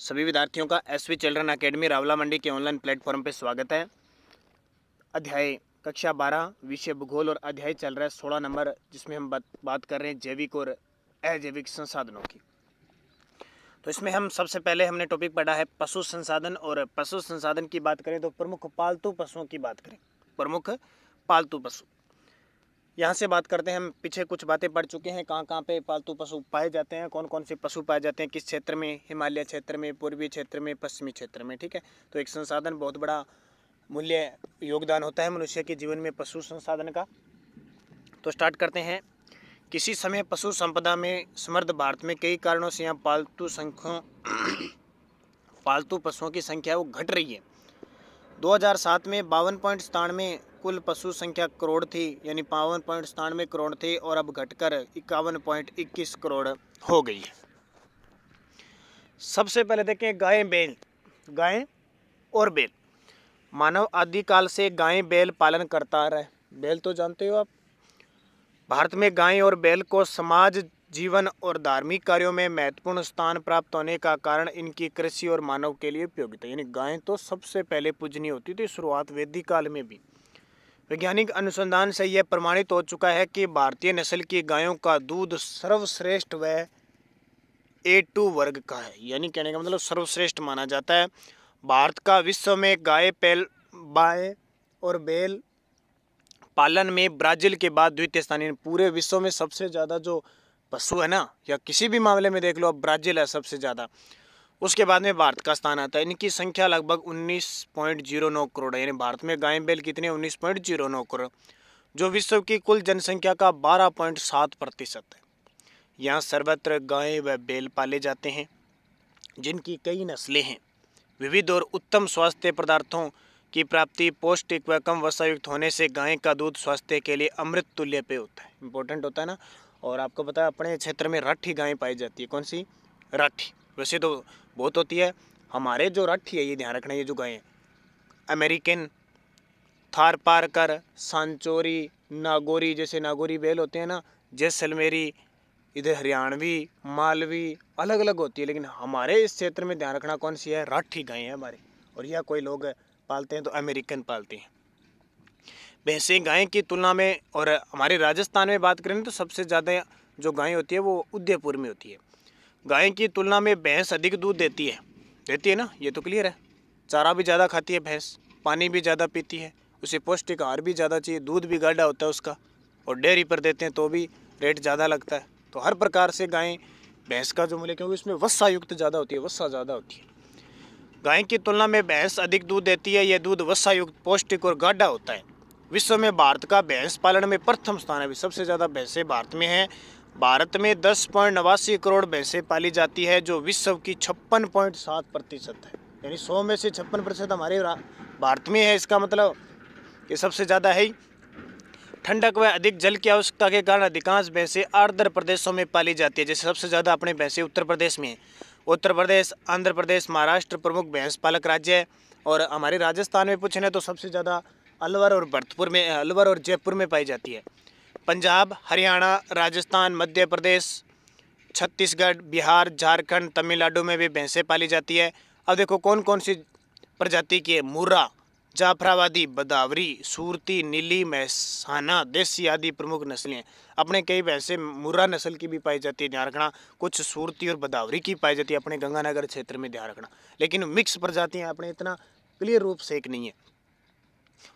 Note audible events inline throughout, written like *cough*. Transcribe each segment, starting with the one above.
सभी विद्यार्थियों का S V children academy Rawla Mandi के ऑनलाइन प्लेटफॉर्म पर स्वागत है अध्याय कक्षा बारह विषय भूगोल और अध्याय चल रहा है सोलह नंबर जिसमें हम बात बात कर रहे हैं जैविक और अजैविक संसाधनों की तो इसमें हम सबसे पहले हमने टॉपिक पढ़ा है पशु संसाधन और पशु संसाधन की बात करें तो प्रमुख पालतू पशुओं की बात करें प्रमुख पालतू पशु यहाँ से बात करते हैं हम पीछे कुछ बातें पढ़ चुके हैं कहाँ कहाँ पे पालतू पशु पाए जाते हैं कौन कौन से पशु पाए जाते हैं किस क्षेत्र में हिमालय क्षेत्र में पूर्वी क्षेत्र में पश्चिमी क्षेत्र में ठीक है तो एक संसाधन बहुत बड़ा मूल्य योगदान होता है मनुष्य के जीवन में पशु संसाधन का तो स्टार्ट करते हैं किसी समय पशु संपदा में समृद्ध भारत में कई कारणों से यहाँ पालतू संख्या पालतू पशुओं की संख्या वो घट रही है 2007 में बावन पॉइंट सतानवे कुल पशु संख्या करोड़ थी यानी बावन पॉइंट सतानवे करोड़ थी और अब घटकर इक्यावन पॉइंट इक्कीस करोड़ हो गई सबसे पहले देखें गाय बैल गाय और बैल मानव आदिकाल से गाय बैल पालन करता रहा है बैल तो जानते हो आप भारत में गाय और बैल को समाज जीवन और धार्मिक कार्यों में महत्वपूर्ण स्थान प्राप्त होने का कारण इनकी कृषि और मानव के लिए उपयोगिता यानी गाय तो सबसे पहले पूजनी होती थी शुरुआत वैदिक काल में भी वैज्ञानिक अनुसंधान से यह प्रमाणित हो चुका है कि भारतीय नस्ल की गायों का दूध सर्वश्रेष्ठ व ए टू वर्ग का है यानी कहने का मतलब सर्वश्रेष्ठ माना जाता है भारत का विश्व में गाय पैल बाय और बैल पालन में ब्राज़ील के बाद द्वितीय स्थानीय पूरे विश्व में सबसे ज़्यादा जो पशु है ना या किसी भी मामले में देख लो अब ब्राज़ील है सबसे ज़्यादा उसके बाद में भारत का स्थान आता है इनकी संख्या लगभग 19.09 करोड़ है यानी भारत में गाय बैल कितने 19.09 करोड़ जो विश्व की कुल जनसंख्या का 12.7 प्रतिशत है यहाँ सर्वत्र गाय व बैल पाले जाते हैं जिनकी कई नस्लें हैं विविध और उत्तम स्वास्थ्य पदार्थों की प्राप्ति पौष्टिक व कम वसायुक्त होने से गाय का दूध स्वास्थ्य के लिए अमृत तुल्य पे होता है इंपॉर्टेंट होता है ना और आपको पता है अपने क्षेत्र में राठी गायें पाई जाती है कौन सी राठी वैसे तो बहुत होती है हमारे जो रट्ठी है ये ध्यान रखना ये जो गायें अमेरिकन थार पारकर सांचोरी नागोरी जैसे नागोरी बेल होते हैं ना जैसलमेरी इधर हरियाणवी मालवी अलग अलग होती है लेकिन हमारे इस क्षेत्र में ध्यान रखना कौन सी है राठी गायें हैं हमारे और यह कोई लोग पालते हैं तो अमेरिकन पालते हैं भैंसे गाय की तुलना में और हमारे राजस्थान में बात करें तो सबसे ज़्यादा जो गायें होती है वो उदयपुर में होती है गाय की तुलना में भैंस अधिक दूध देती है देती है ना ये तो क्लियर है चारा भी ज़्यादा खाती है भैंस पानी भी ज़्यादा पीती है उसे पौष्टिक आहार भी ज़्यादा चाहिए दूध भी गाढ़ा होता है उसका और डेयरी पर देते हैं तो भी रेट ज़्यादा लगता है तो हर प्रकार से गायें भैंस का जो मूल्य क्योंकि उसमें वसा युक्त ज़्यादा होती है वसा ज़्यादा होती है गाय की तुलना में भैंस अधिक दूध देती है यह दूध वसा युक्त पौष्टिक और गाढ़ा होता है विश्व में भारत का भैंस पालन में प्रथम स्थान है सबसे ज़्यादा भैंसें भारत में हैं भारत में दस पॉइंट नवासी करोड़ भैंसें पाली जाती है जो विश्व की छप्पन पॉइंट सात प्रतिशत है यानी सौ में से छप्पन प्रतिशत हमारे भारत में है इसका मतलब ये सबसे ज़्यादा है ही ठंडक व अधिक जल की आवश्यकता के कारण अधिकांश भैंसें आर्द्र प्रदेशों में पाली जाती है जैसे सबसे ज़्यादा अपने भैंसें उत्तर प्रदेश में उत्तर प्रदेश आंध्र प्रदेश महाराष्ट्र प्रमुख भैंस पालक राज्य है और हमारे राजस्थान में पूछने तो सबसे ज़्यादा अलवर और भरतपुर में अलवर और जयपुर में पाई जाती है पंजाब हरियाणा राजस्थान मध्य प्रदेश छत्तीसगढ़ बिहार झारखंड तमिलनाडु में भी भैंसें पाली जाती है अब देखो कौन कौन सी प्रजाति की है मुर्रा जाफराबादी बदावरी सूरती नीली महसाना देसी आदि प्रमुख नस्लें अपने कई भैंसें मुर्रा नस्ल की भी पाई जाती है ध्यान रखना कुछ सूरती और बदावरी की पाई जाती है अपने गंगानगर क्षेत्र में ध्यान रखना लेकिन मिक्स प्रजातियाँ अपने इतना क्लियर रूप से एक नहीं है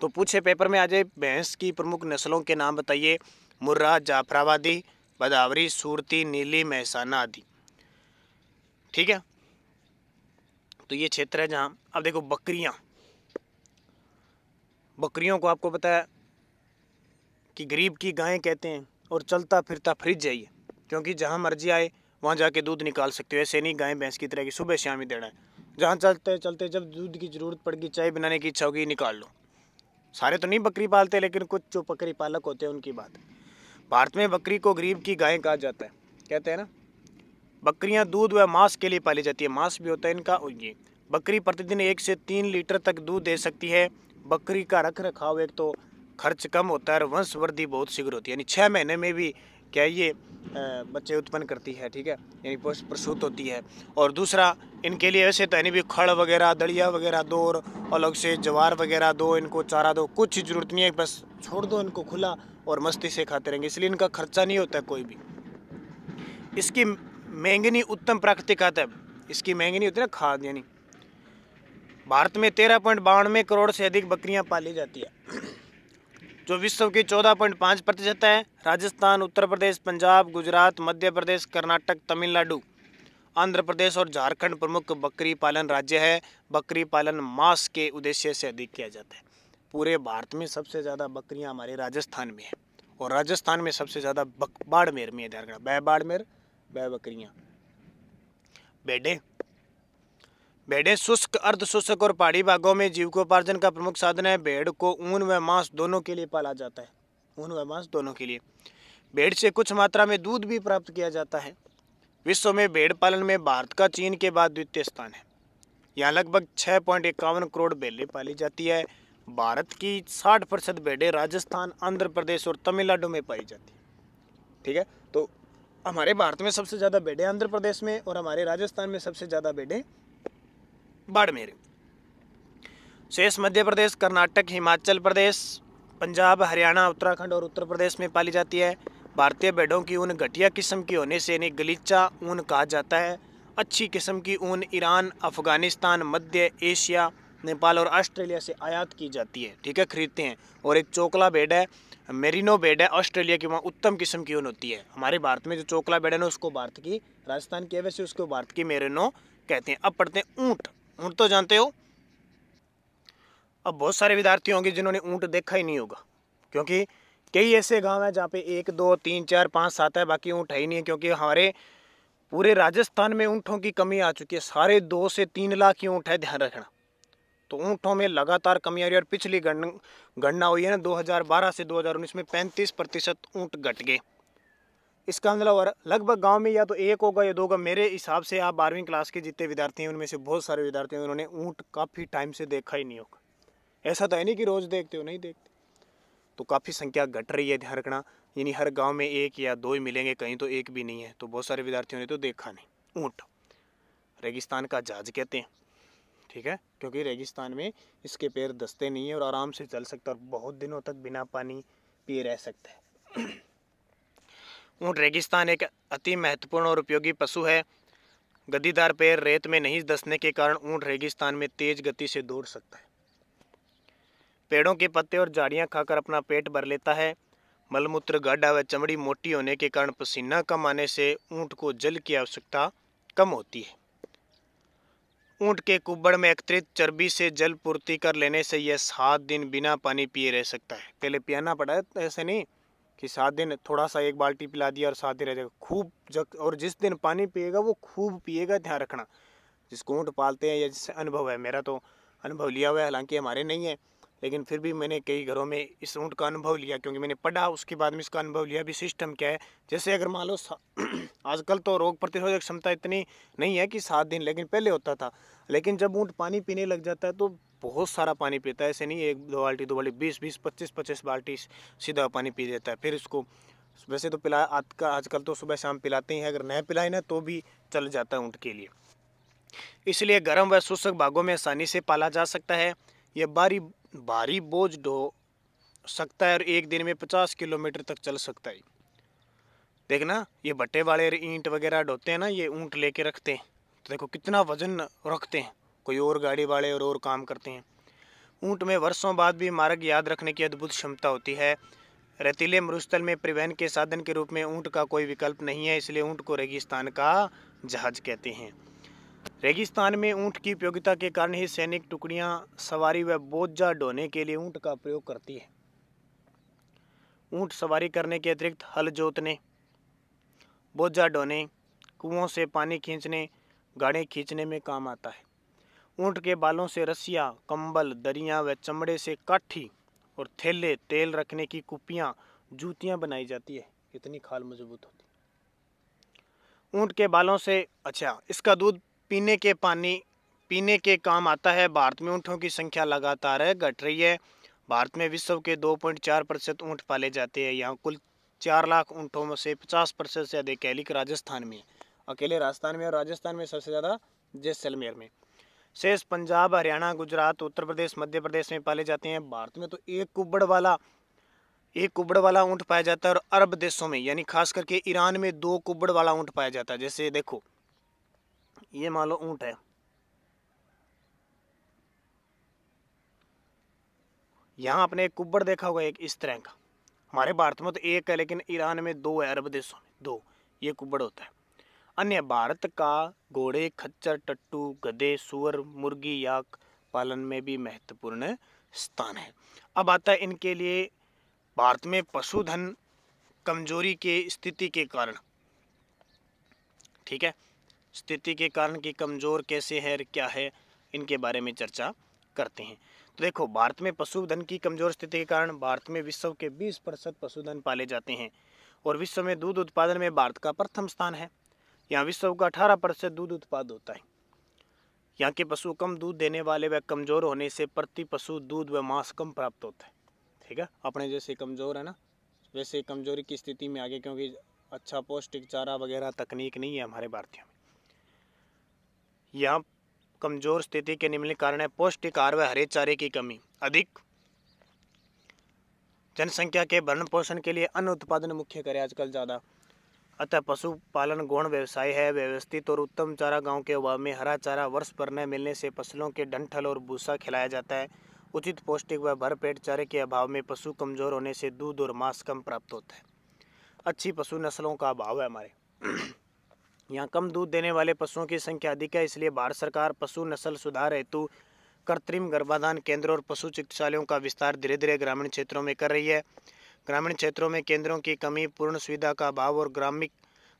तो पूछे पेपर में आ जाए भैंस की प्रमुख नस्लों के नाम बताइए मुर्रा जाफराबादी बदावरी सूरती नीली महसाना आदि ठीक है तो ये क्षेत्र है जहाँ अब देखो बकरियाँ बकरियों को आपको पता है कि गरीब की गायें कहते हैं और चलता फिरता फ्रिज जाइए क्योंकि जहाँ मर्जी आए वहाँ जाके दूध निकाल सकते हो ऐसे नहीं गाय भैंस की तरह की सुबह शाम ही देना है जहाँ चलते चलते जब दूध की ज़रूरत पड़ेगी चाय बनाने की इच्छा होगी निकाल लो सारे तो नहीं बकरी पालते लेकिन कुछ जो बकरी पालक होते हैं उनकी बात भारत में बकरी को गरीब की गाय कहा जाता है कहते हैं ना बकरियां दूध व मांस के लिए पाली जाती है मांस भी होता है इनका ये बकरी प्रतिदिन एक से तीन लीटर तक दूध दे सकती है बकरी का रख रखाव एक तो खर्च कम होता है और वंशवृद्धि बहुत शीघ्र होती है यानी छः महीने में भी क्या ये बच्चे उत्पन्न करती है ठीक है यानी प्रसूत होती है और दूसरा इनके लिए वैसे तो यानी भी खड़ वगैरह दलिया वगैरह दो और अलग से जवार वगैरह दो इनको चारा दो कुछ ज़रूरत नहीं है बस छोड़ दो इनको खुला और मस्ती से खाते रहेंगे इसलिए इनका खर्चा नहीं होता कोई भी इसकी मैंगनी उत्तम प्राकृतिक आता है इसकी मैंगनी होती होती ना खाद यानी भारत में तेरह पॉइंट बानवे करोड़ से अधिक बकरियाँ पाली जाती है जो विश्व की 14.5 प्रतिशत है राजस्थान उत्तर प्रदेश पंजाब गुजरात मध्य प्रदेश कर्नाटक तमिलनाडु आंध्र प्रदेश और झारखंड प्रमुख बकरी पालन राज्य है बकरी पालन मांस के उद्देश्य से अधिक किया जाता है पूरे भारत में सबसे ज़्यादा बकरियाँ हमारे राजस्थान में है और राजस्थान में सबसे ज़्यादा बाड़मेर में है ध्यान रखना बै बाड़मेर बै बकरियाँ बेडे भेड़ें शुष्क अर्ध शुष्क और पहाड़ी भागों में जीविकोपार्जन का प्रमुख साधन है भेड़ को ऊन व मांस दोनों के लिए पाला जाता है ऊन व मांस दोनों के लिए भेड़ से कुछ मात्रा में दूध भी प्राप्त किया जाता है विश्व में भेड़ पालन में भारत का चीन के बाद द्वितीय स्थान है यहाँ लगभग छः पॉइंट इक्यावन करोड़ बेलें पाली जाती है भारत की साठ प्रतिशत भेड़ें राजस्थान आंध्र प्रदेश और तमिलनाडु में पाई जाती है ठीक है तो हमारे भारत में सबसे ज़्यादा बेडे आंध्र प्रदेश में और हमारे राजस्थान में सबसे ज़्यादा बेडे बाड़मेर शेष मध्य प्रदेश कर्नाटक हिमाचल प्रदेश पंजाब हरियाणा उत्तराखंड और उत्तर प्रदेश में पाली जाती है भारतीय भेड़ों की ऊन घटिया किस्म की होने से इन्हें गलीचा ऊन कहा जाता है अच्छी किस्म की ऊन ईरान अफगानिस्तान मध्य एशिया नेपाल और ऑस्ट्रेलिया से आयात की जाती है ठीक है खरीदते हैं और एक चोकला बेड है मेरिनो बेड है ऑस्ट्रेलिया की वहाँ उत्तम किस्म की ऊन होती है हमारे भारत में जो चोकला बेड है ना उसको भारत की राजस्थान की है वैसे उसको भारत की मेरिनो कहते हैं अब पढ़ते हैं ऊँट ऊँट तो जानते हो अब बहुत सारे विद्यार्थी होंगे जिन्होंने ऊँट देखा ही नहीं होगा क्योंकि कई ऐसे गांव हैं जहाँ पे एक दो तीन चार पाँच सात है बाकी ऊँट है ही नहीं है क्योंकि हमारे पूरे राजस्थान में ऊँटों की कमी आ चुकी है सारे दो से तीन लाख ही ऊँट है ध्यान रखना तो ऊँटों में लगातार कमी आ रही है और पिछली गणना हुई है ना 2012 से 2019 में 35 प्रतिशत ऊँट घट गए इसका मतलब लगभग गांव में या तो एक होगा या दो होगा मेरे हिसाब से आप बारहवीं क्लास के जितने विद्यार्थी हैं उनमें से बहुत सारे विद्यार्थी हैं उन्होंने ऊँट काफ़ी टाइम से देखा ही नहीं होगा ऐसा तो है नहीं कि रोज़ देखते हो नहीं देखते तो काफ़ी संख्या घट रही है ध्यान रखना यानी हर गाँव में एक या दो ही मिलेंगे कहीं तो एक भी नहीं है तो बहुत सारे विद्यार्थियों ने तो देखा नहीं ऊँट रेगिस्तान का जहाज कहते हैं ठीक है क्योंकि रेगिस्तान में इसके पैर दस्ते नहीं है और आराम से चल सकता है और बहुत दिनों तक बिना पानी पिए रह सकता है ऊँट रेगिस्तान एक अति महत्वपूर्ण और उपयोगी पशु है गद्दीदार पैर रेत में नहीं दसने के कारण ऊँट रेगिस्तान में तेज गति से दौड़ सकता है पेड़ों के पत्ते और झाड़ियाँ खाकर अपना पेट भर लेता है मलमूत्र गाढ़ा व चमड़ी मोटी होने के कारण पसीना कम आने से ऊँट को जल की आवश्यकता कम होती है ऊँट के कुब्बड़ में एकत्रित चर्बी से जल पूर्ति कर लेने से यह सात दिन बिना पानी पिए रह सकता है पहले पियाना पड़ा है ऐसे नहीं कि सात दिन थोड़ा सा एक बाल्टी पिला दिया और सात दिन रह जाएगा खूब जग और जिस दिन पानी पिएगा वो खूब पिएगा ध्यान रखना जिसको ऊँट पालते हैं या जिससे अनुभव है मेरा तो अनुभव लिया हुआ है हालांकि हमारे नहीं है लेकिन फिर भी मैंने कई घरों में इस ऊँट का अनुभव लिया क्योंकि मैंने पढ़ा उसके बाद में इसका अनुभव लिया भी सिस्टम क्या है जैसे अगर मान लो *clears throat* आजकल तो रोग प्रतिरोधक क्षमता इतनी नहीं है कि सात दिन लेकिन पहले होता था लेकिन जब ऊँट पानी पीने लग जाता है तो बहुत सारा पानी पीता है ऐसे नहीं एक दो बाल्टी दो बाल्टी बीस बीस पच्चीस पच्चीस बाल्टी सीधा पानी पी देता है फिर इसको वैसे तो पिला आज का आजकल तो सुबह शाम पिलाते ही हैं अगर नहीं पिलाए ना तो भी चल जाता है ऊँट के लिए इसलिए गर्म व शुष्क भागों में आसानी से पाला जा सकता है यह भारी भारी बोझ ढो सकता है और एक दिन में पचास किलोमीटर तक चल सकता है देखना ये बट्टे वाले ईंट वगैरह ढोते हैं ना ये ऊँट लेके रखते हैं तो देखो कितना वजन रखते हैं कोई और गाड़ी वाले और और काम करते हैं ऊँट में वर्षों बाद भी मार्ग याद रखने की अद्भुत क्षमता होती है रेतीले मरुस्थल में परिवहन के साधन के रूप में ऊँट का कोई विकल्प नहीं है इसलिए ऊँट को रेगिस्तान का जहाज कहते हैं रेगिस्तान में ऊँट की उपयोगिता के कारण ही सैनिक टुकड़ियाँ सवारी व बोझा ढोने के लिए ऊँट का प्रयोग करती है ऊँट सवारी करने के अतिरिक्त हल जोतने बोझा ढोने कुओं से पानी खींचने गाड़े खींचने में काम आता है ऊँट के बालों से रस्सियाँ कंबल दरियाँ व चमड़े से काठी और थैले तेल रखने की कुपियाँ जूतियाँ बनाई जाती है इतनी खाल मजबूत होती ऊँट के बालों से अच्छा इसका दूध पीने के पानी पीने के काम आता है भारत में ऊँटों की संख्या लगातार घट रही है भारत में विश्व के 2.4 प्रतिशत ऊँट पाले जाते हैं यहाँ कुल चार लाख ऊँटों में से 50 प्रतिशत से अधिक कैलिक राजस्थान में अकेले राजस्थान में और राजस्थान में सबसे ज़्यादा जैसलमेर में शेष पंजाब हरियाणा गुजरात उत्तर प्रदेश मध्य प्रदेश में पाले जाते हैं भारत में तो एक कुब्बड़ वाला एक कुब्बड़ वाला ऊँट पाया जाता है और अरब देशों में यानी खास करके ईरान में दो कुब्बड़ वाला ऊँट पाया जाता है जैसे देखो ये मान लो ऊँट है यहाँ आपने एक कुब्बड़ देखा होगा एक इस तरह का हमारे भारत में तो एक है लेकिन ईरान में दो है अरब देशों में दो ये कुबड़ होता है अन्य भारत का घोड़े खच्चर टट्टू गधे सुअर मुर्गी याक पालन में भी महत्वपूर्ण स्थान है अब आता है इनके लिए भारत में पशुधन कमजोरी के स्थिति के कारण ठीक है स्थिति के कारण कि कमज़ोर कैसे है क्या है इनके बारे में चर्चा करते हैं तो देखो भारत में पशुधन की कमज़ोर स्थिति के कारण भारत में विश्व के 20 प्रतिशत पशुधन पाले जाते हैं और विश्व में दूध उत्पादन में भारत का प्रथम स्थान है यहाँ विश्व का अठारह परसेंट दूध उत्पाद होता है यहाँ के पशु कम दूध देने वाले व कमज़ोर होने से प्रति पशु दूध व मांस कम प्राप्त होता है ठीक है अपने जैसे कमज़ोर है ना वैसे कमज़ोरी की स्थिति में आगे क्योंकि अच्छा पौष्टिक चारा वगैरह तकनीक नहीं है हमारे भारतीय में यहाँ कमज़ोर स्थिति के निम्नलिखित कारण है पौष्टिक आर व हरे चारे की कमी अधिक जनसंख्या के भरण पोषण के लिए अन्न उत्पादन मुख्य करें आजकल ज़्यादा अतः पशुपालन गौण व्यवसाय है व्यवस्थित और उत्तम चारा गांव के अभाव में हरा चारा वर्ष पर न मिलने से फसलों के डंठल और भूसा खिलाया जाता है उचित पौष्टिक व भरपेट चारे के अभाव में पशु कमजोर होने से दूध और मांस कम प्राप्त होता है अच्छी पशु नस्लों का अभाव है हमारे *clears throat* यहाँ कम दूध देने वाले पशुओं की संख्या अधिक है इसलिए भारत सरकार पशु नस्ल सुधार हेतु कृत्रिम गर्भाधान केंद्र और पशु चिकित्सालयों का विस्तार धीरे धीरे ग्रामीण क्षेत्रों में कर रही है ग्रामीण क्षेत्रों में केंद्रों की कमी पूर्ण सुविधा का अभाव और ग्रामीण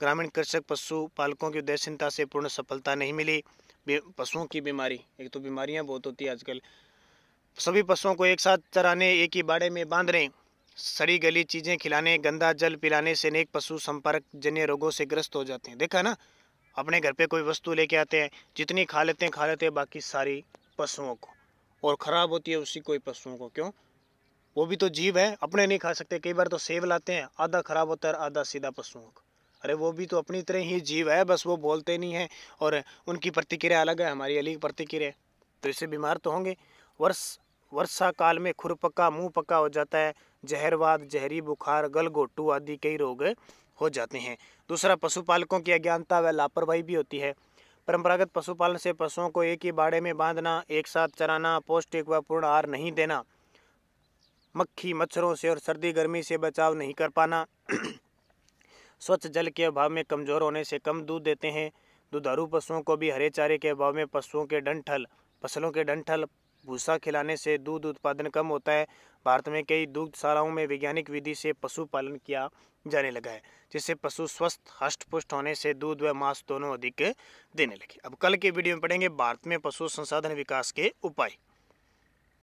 ग्रामीण कृषक पशु पालकों की उद्देश्यता से पूर्ण सफलता नहीं मिली पशुओं की बीमारी एक तो बीमारियां बहुत होती है आजकल सभी पशुओं को एक साथ चराने एक ही बाड़े में बांधने सड़ी गली चीज़ें खिलाने गंदा जल पिलाने से अनेक पशु संपर्क जन्य रोगों से ग्रस्त हो जाते हैं देखा ना अपने घर पे कोई वस्तु लेके आते हैं जितनी खा लेते हैं खा लेते हैं बाकी सारी पशुओं को और ख़राब होती है उसी कोई पशुओं को क्यों वो भी तो जीव है अपने नहीं खा सकते कई बार तो सेब लाते हैं आधा खराब होता है आधा सीधा पशुओं का अरे वो भी तो अपनी तरह ही जीव है बस वो बोलते नहीं हैं और उनकी प्रतिक्रिया अलग है हमारी अलग प्रतिक्रिया तो इससे बीमार तो होंगे वर्ष वर्षा काल में खुर पक्का मुँह पक्का हो जाता है जहरवाद जहरी बुखार गलगोटू आदि कई रोग हो जाते हैं दूसरा पशुपालकों की अज्ञानता व लापरवाही भी होती है परंपरागत पशुपालन से पशुओं को एक ही बाड़े में बांधना एक साथ चराना पौष्टिक व पूर्ण आहार नहीं देना मक्खी मच्छरों से और सर्दी गर्मी से बचाव नहीं कर पाना *clears throat* स्वच्छ जल के अभाव में कमज़ोर होने से कम दूध देते हैं दुधारू पशुओं को भी हरे चारे के अभाव में पशुओं के डंठल फसलों के डंठल भूसा खिलाने से दूध उत्पादन कम होता है भारत में कई दुग्धशालाओं में वैज्ञानिक विधि से पशुपालन किया जाने लगा है जिससे पशु स्वस्थ हष्ट पुष्ट होने से दूध व मांस दोनों अधिक देने लगे अब कल के वीडियो में पढ़ेंगे भारत में पशु संसाधन विकास के उपाय